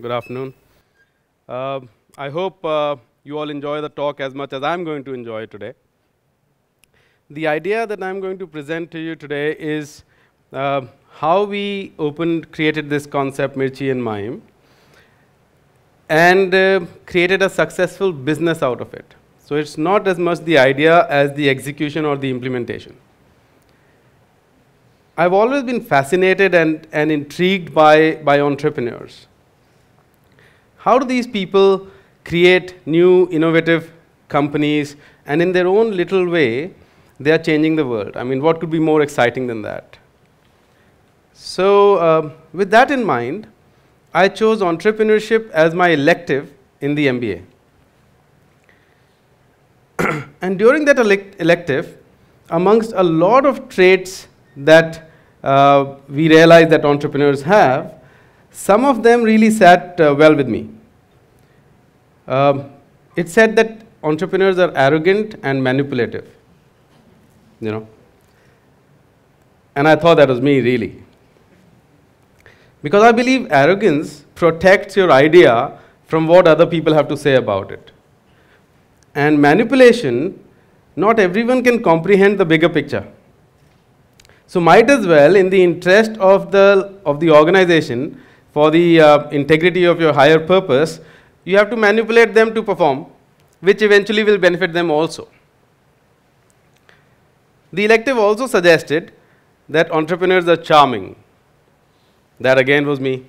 Good afternoon. Uh, I hope uh, you all enjoy the talk as much as I'm going to enjoy it today. The idea that I'm going to present to you today is uh, how we opened, created this concept, Mirchi and Maim, and uh, created a successful business out of it. So it's not as much the idea as the execution or the implementation. I've always been fascinated and, and intrigued by, by entrepreneurs how do these people create new innovative companies and in their own little way, they are changing the world. I mean, what could be more exciting than that? So uh, with that in mind, I chose entrepreneurship as my elective in the MBA. and during that elect elective, amongst a lot of traits that uh, we realized that entrepreneurs have, some of them really sat uh, well with me. Um, it said that entrepreneurs are arrogant and manipulative, you know. And I thought that was me, really. Because I believe arrogance protects your idea from what other people have to say about it. And manipulation, not everyone can comprehend the bigger picture. So might as well, in the interest of the, of the organization, for the uh, integrity of your higher purpose, you have to manipulate them to perform, which eventually will benefit them also. The elective also suggested that entrepreneurs are charming. That again was me.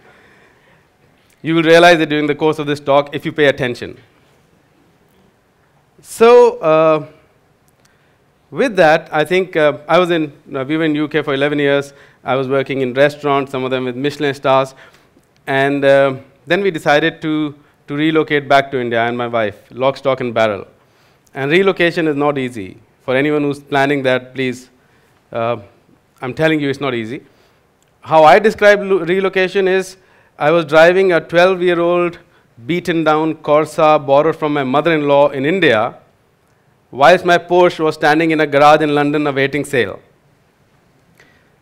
you will realize it during the course of this talk if you pay attention. So, uh, with that, I think uh, I was in, uh, we were in UK for 11 years. I was working in restaurants, some of them with Michelin stars. And uh, then we decided to, to relocate back to India and my wife, lock, stock, and barrel. And relocation is not easy. For anyone who's planning that, please, uh, I'm telling you it's not easy. How I describe relocation is I was driving a 12 year old beaten down Corsa borrowed from my mother in law in India, whilst my Porsche was standing in a garage in London awaiting sale.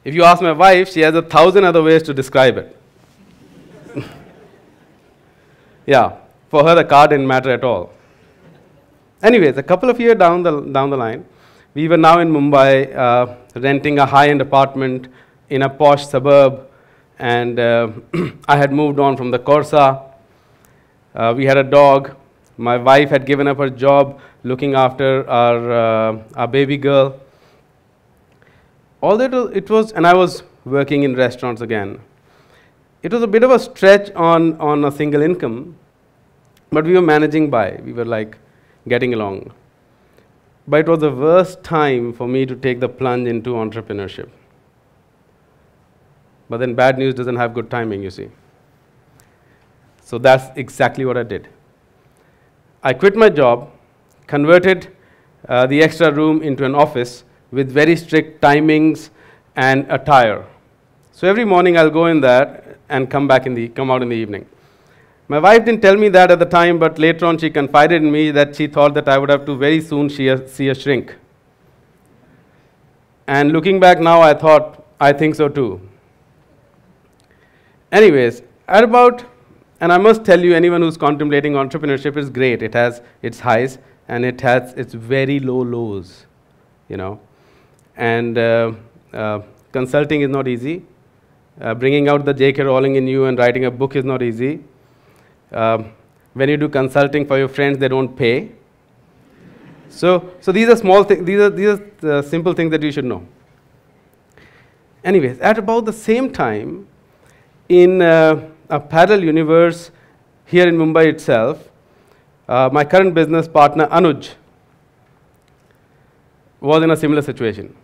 If you ask my wife, she has a thousand other ways to describe it. Yeah, for her, the car didn't matter at all. Anyways, a couple of years down the, down the line, we were now in Mumbai uh, renting a high end apartment in a posh suburb, and uh, I had moved on from the Corsa. Uh, we had a dog. My wife had given up her job looking after our, uh, our baby girl. Although it was, and I was working in restaurants again. It was a bit of a stretch on, on a single income, but we were managing by, we were like getting along. But it was the worst time for me to take the plunge into entrepreneurship. But then bad news doesn't have good timing, you see. So that's exactly what I did. I quit my job, converted uh, the extra room into an office with very strict timings and attire. So every morning I'll go in there and come back in the come out in the evening. My wife didn't tell me that at the time, but later on she confided in me that she thought that I would have to very soon see a, shrink. And looking back now, I thought, I think so too. Anyways, at about, and I must tell you, anyone who's contemplating entrepreneurship is great. It has its highs and it has its very low lows, you know. And uh, uh, consulting is not easy. Uh, bringing out the J.K. Rowling in you and writing a book is not easy um, when you do consulting for your friends, they don't pay. So, so these are small things, these are, these are the uh, simple things that you should know. Anyways, at about the same time, in uh, a parallel universe here in Mumbai itself, uh, my current business partner Anuj was in a similar situation.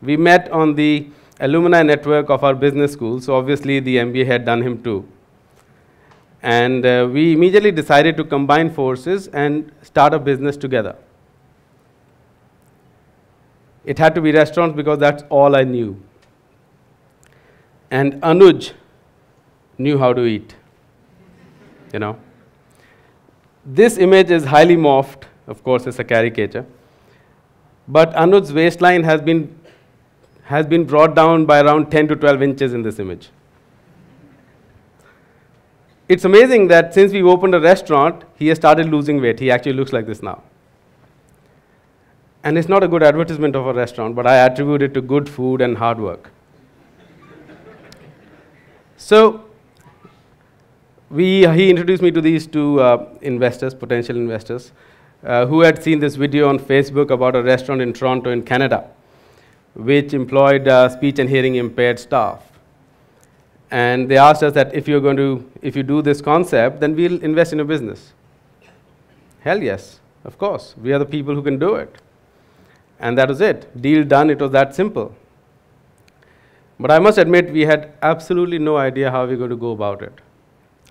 We met on the alumni network of our business school, so obviously the MBA had done him too. And uh, we immediately decided to combine forces and start a business together. It had to be restaurants because that's all I knew. And Anuj knew how to eat, you know. This image is highly morphed, of course, it's a caricature. But Anuj's waistline has been, has been brought down by around 10 to 12 inches in this image it's amazing that since we've opened a restaurant, he has started losing weight. He actually looks like this now. And it's not a good advertisement of a restaurant, but I attribute it to good food and hard work. so, we, he introduced me to these two uh, investors, potential investors, uh, who had seen this video on Facebook about a restaurant in Toronto, in Canada, which employed uh, speech and hearing impaired staff. And they asked us that if you're going to, if you do this concept, then we'll invest in your business. Hell yes, of course. We are the people who can do it. And that was it. Deal done, it was that simple. But I must admit, we had absolutely no idea how we were going to go about it.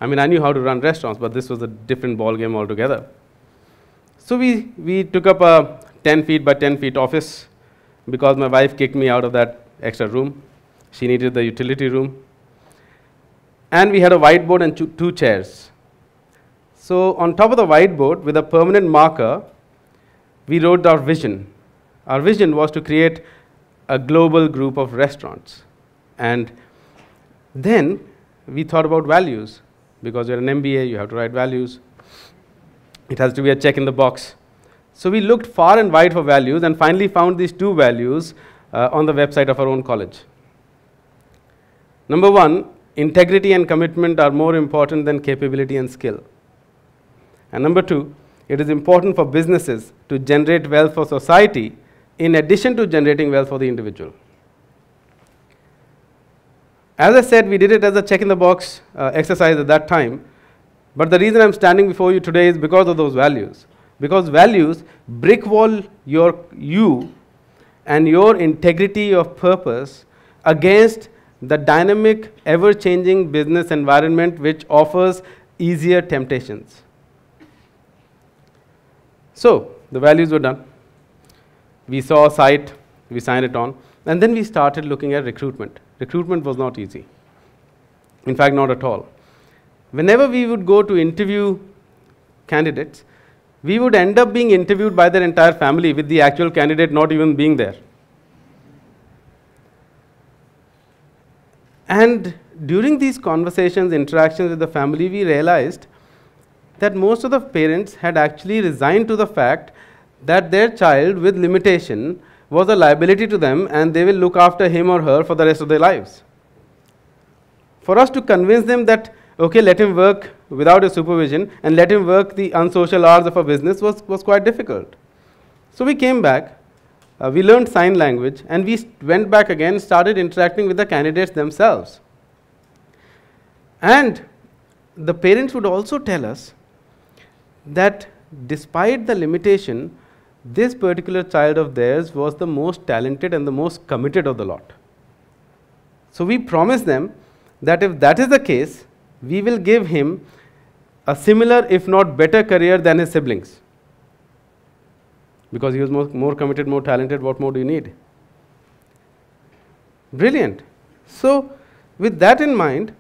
I mean, I knew how to run restaurants, but this was a different ballgame altogether. So we, we took up a 10 feet by 10 feet office because my wife kicked me out of that extra room. She needed the utility room and we had a whiteboard and two chairs. So on top of the whiteboard with a permanent marker, we wrote our vision. Our vision was to create a global group of restaurants. And then we thought about values because you're an MBA, you have to write values. It has to be a check in the box. So we looked far and wide for values and finally found these two values uh, on the website of our own college. Number one, integrity and commitment are more important than capability and skill. And number two, it is important for businesses to generate wealth for society in addition to generating wealth for the individual. As I said, we did it as a check in the box uh, exercise at that time. But the reason I'm standing before you today is because of those values. Because values brick wall your you and your integrity of purpose against the dynamic, ever-changing business environment which offers easier temptations. So the values were done. We saw a site, we signed it on, and then we started looking at recruitment. Recruitment was not easy. In fact, not at all. Whenever we would go to interview candidates, we would end up being interviewed by their entire family with the actual candidate not even being there. And during these conversations, interactions with the family, we realized that most of the parents had actually resigned to the fact that their child with limitation was a liability to them and they will look after him or her for the rest of their lives. For us to convince them that, okay, let him work without a supervision and let him work the unsocial hours of a business was, was quite difficult. So we came back uh, we learned sign language and we went back again started interacting with the candidates themselves and the parents would also tell us that despite the limitation this particular child of theirs was the most talented and the most committed of the lot so we promised them that if that is the case we will give him a similar if not better career than his siblings because he was more, more committed, more talented. What more do you need? Brilliant. So, with that in mind,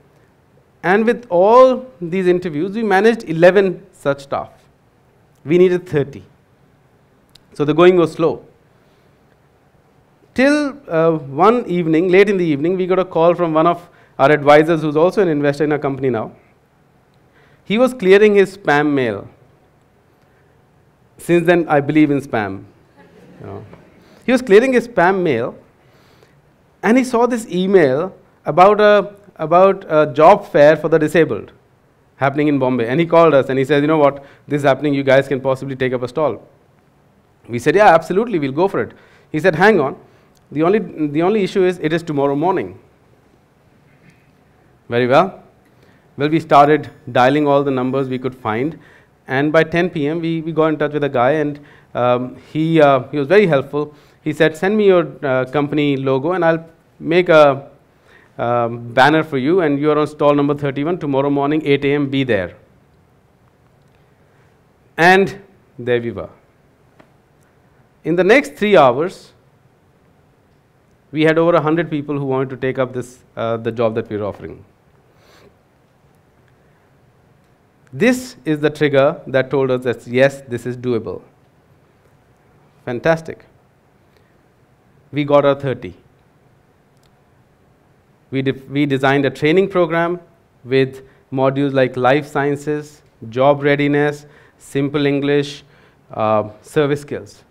and with all these interviews, we managed 11 such staff. We needed 30. So, the going was slow. Till uh, one evening, late in the evening, we got a call from one of our advisors who's also an investor in our company now. He was clearing his spam mail since then, I believe in spam. You know. He was clearing his spam mail and he saw this email about a, about a job fair for the disabled happening in Bombay. And he called us and he says, You know what? This is happening. You guys can possibly take up a stall. We said, Yeah, absolutely. We'll go for it. He said, Hang on. The only, the only issue is it is tomorrow morning. Very well. Well, we started dialing all the numbers we could find and by 10 p.m., we, we got in touch with a guy, and um, he, uh, he was very helpful. He said, Send me your uh, company logo, and I'll make a um, banner for you, and you are on stall number 31. Tomorrow morning, 8 a.m., be there. And there we were. In the next three hours, we had over 100 people who wanted to take up this, uh, the job that we were offering. This is the trigger that told us that yes, this is doable. Fantastic. We got our 30. We, de we designed a training program with modules like life sciences, job readiness, simple English, uh, service skills.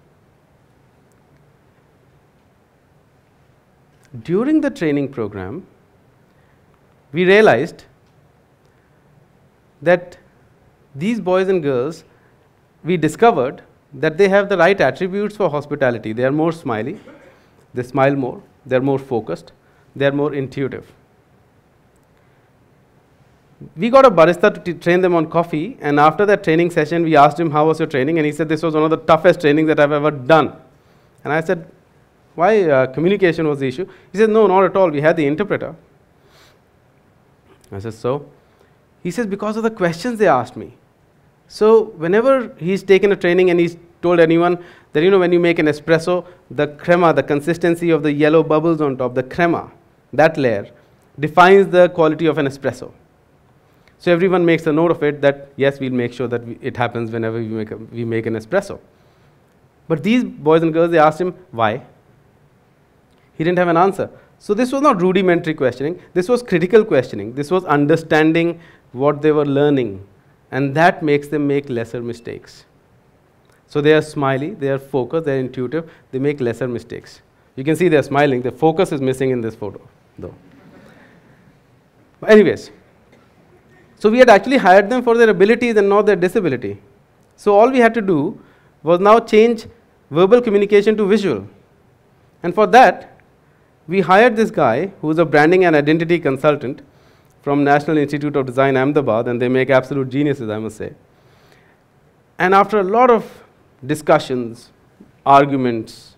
During the training program, we realized that these boys and girls, we discovered that they have the right attributes for hospitality. They are more smiley, they smile more, they are more focused, they are more intuitive. We got a barista to train them on coffee, and after that training session, we asked him, How was your training? And he said, This was one of the toughest trainings that I've ever done. And I said, Why uh, communication was the issue? He said, No, not at all. We had the interpreter. I said, So? He says, Because of the questions they asked me. So whenever he's taken a training and he's told anyone that you know when you make an espresso, the crema, the consistency of the yellow bubbles on top, the crema, that layer defines the quality of an espresso. So everyone makes a note of it that yes, we'll make sure that we, it happens whenever we make, a, we make an espresso. But these boys and girls, they asked him why. He didn't have an answer. So this was not rudimentary questioning. This was critical questioning. This was understanding what they were learning and that makes them make lesser mistakes. So they are smiley, they are focused, they are intuitive, they make lesser mistakes. You can see they are smiling, the focus is missing in this photo though. But anyways, so we had actually hired them for their abilities and not their disability. So all we had to do was now change verbal communication to visual. And for that, we hired this guy who is a branding and identity consultant from National Institute of Design, Ahmedabad, and they make absolute geniuses, I must say. And after a lot of discussions, arguments,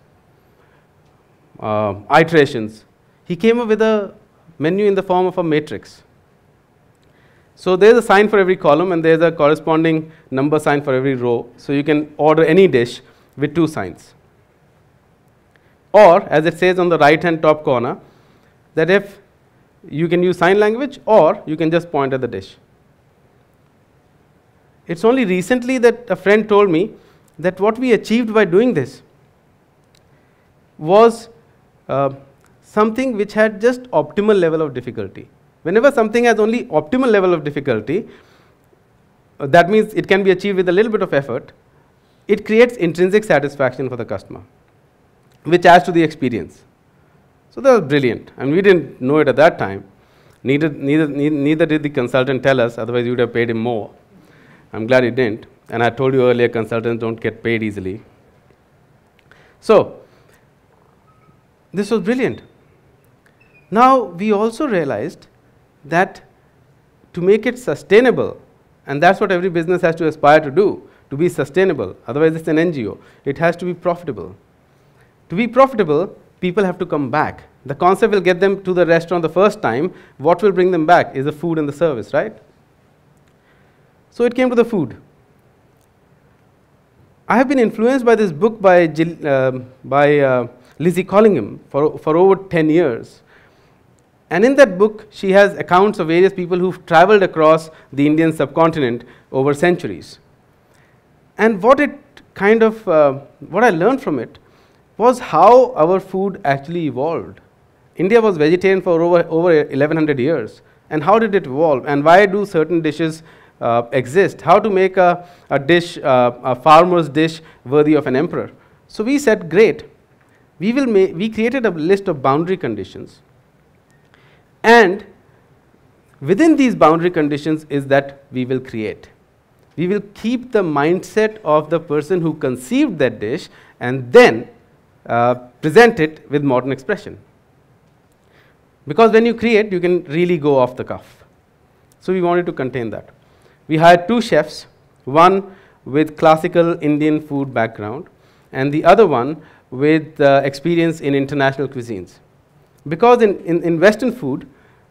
uh, iterations, he came up with a menu in the form of a matrix. So there's a sign for every column and there's a corresponding number sign for every row. So you can order any dish with two signs. Or as it says on the right hand top corner, that if you can use sign language or you can just point at the dish. It's only recently that a friend told me that what we achieved by doing this was uh, something which had just optimal level of difficulty. Whenever something has only optimal level of difficulty, uh, that means it can be achieved with a little bit of effort, it creates intrinsic satisfaction for the customer, which adds to the experience. So that was brilliant. And we didn't know it at that time. Neither, neither, neither did the consultant tell us, otherwise, you would have paid him more. I'm glad he didn't. And I told you earlier, consultants don't get paid easily. So, this was brilliant. Now, we also realized that to make it sustainable, and that's what every business has to aspire to do to be sustainable, otherwise, it's an NGO. It has to be profitable. To be profitable, people have to come back. The concept will get them to the restaurant the first time. What will bring them back is the food and the service, right? So it came to the food. I have been influenced by this book by, Jill, uh, um, by uh, Lizzie Collingham for, for over 10 years. And in that book, she has accounts of various people who've traveled across the Indian subcontinent over centuries. And what it kind of, uh, what I learned from it was how our food actually evolved. India was vegetarian for over, over 1100 years. And how did it evolve? And why do certain dishes uh, exist? How to make a, a dish, uh, a farmer's dish, worthy of an emperor? So we said, great. We, will we created a list of boundary conditions. And within these boundary conditions is that we will create. We will keep the mindset of the person who conceived that dish and then uh, present it with modern expression. Because when you create, you can really go off the cuff. So we wanted to contain that. We hired two chefs, one with classical Indian food background and the other one with uh, experience in international cuisines. Because in, in, in Western food,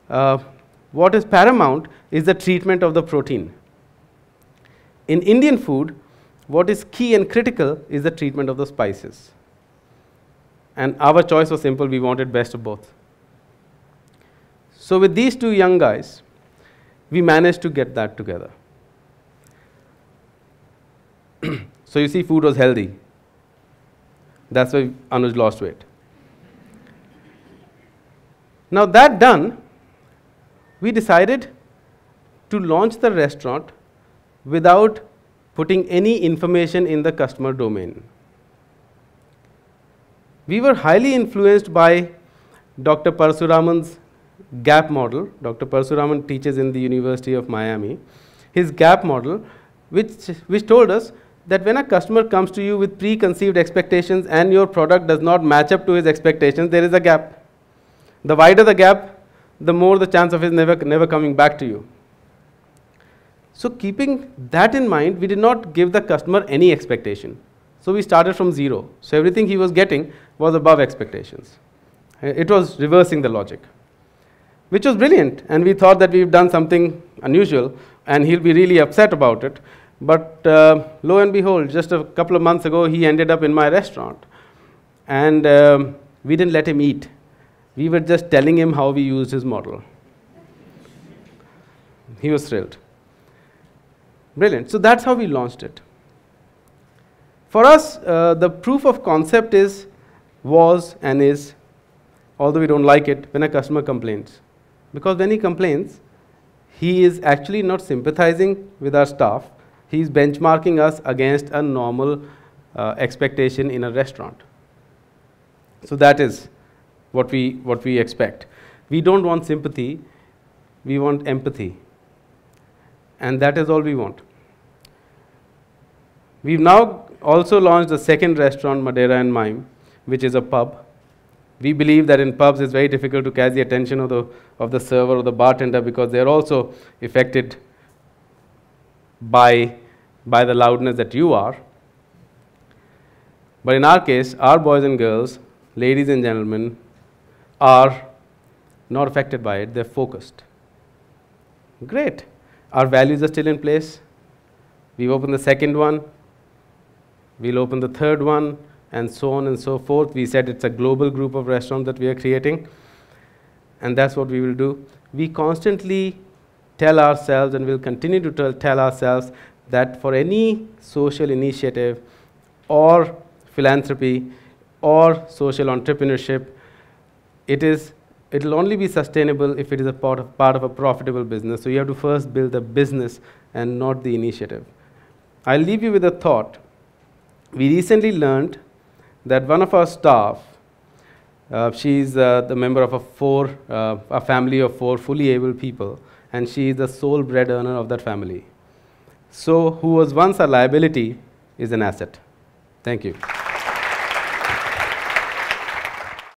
uh, what is paramount is the treatment of the protein. In Indian food, what is key and critical is the treatment of the spices. And our choice was simple, we wanted best of both. So, with these two young guys, we managed to get that together. so, you see, food was healthy. That's why Anuj lost weight. Now, that done, we decided to launch the restaurant without putting any information in the customer domain. We were highly influenced by Dr. Parasuraman's gap model. Dr. Parasuraman teaches in the University of Miami. His gap model, which, which told us that when a customer comes to you with preconceived expectations and your product does not match up to his expectations, there is a gap. The wider the gap, the more the chance of his never, never coming back to you. So keeping that in mind, we did not give the customer any expectation. So we started from zero. So everything he was getting was above expectations. It was reversing the logic, which was brilliant. And we thought that we've done something unusual and he'll be really upset about it. But uh, lo and behold, just a couple of months ago, he ended up in my restaurant. And um, we didn't let him eat. We were just telling him how we used his model. He was thrilled. Brilliant. So that's how we launched it. For us, uh, the proof of concept is was and is, although we don't like it when a customer complains. Because when he complains, he is actually not sympathizing with our staff. He is benchmarking us against a normal uh, expectation in a restaurant. So that is what we, what we expect. We don't want sympathy, we want empathy. And that is all we want. We've now also launched a second restaurant, Madeira and Mime, which is a pub. We believe that in pubs it's very difficult to catch the attention of the, of the server or the bartender because they're also affected by, by the loudness that you are. But in our case, our boys and girls, ladies and gentlemen, are not affected by it, they're focused. Great. Our values are still in place. We've opened the second one. We'll open the third one and so on and so forth. We said it's a global group of restaurants that we are creating. And that's what we will do. We constantly tell ourselves and we will continue to tell, tell ourselves that for any social initiative or philanthropy or social entrepreneurship, it is it'll only be sustainable if it is a part of, part of a profitable business. So you have to first build the business and not the initiative. I'll leave you with a thought we recently learned that one of our staff, uh, she is uh, the member of a, four, uh, a family of four fully able people, and she is the sole bread earner of that family. So, who was once a liability is an asset. Thank you.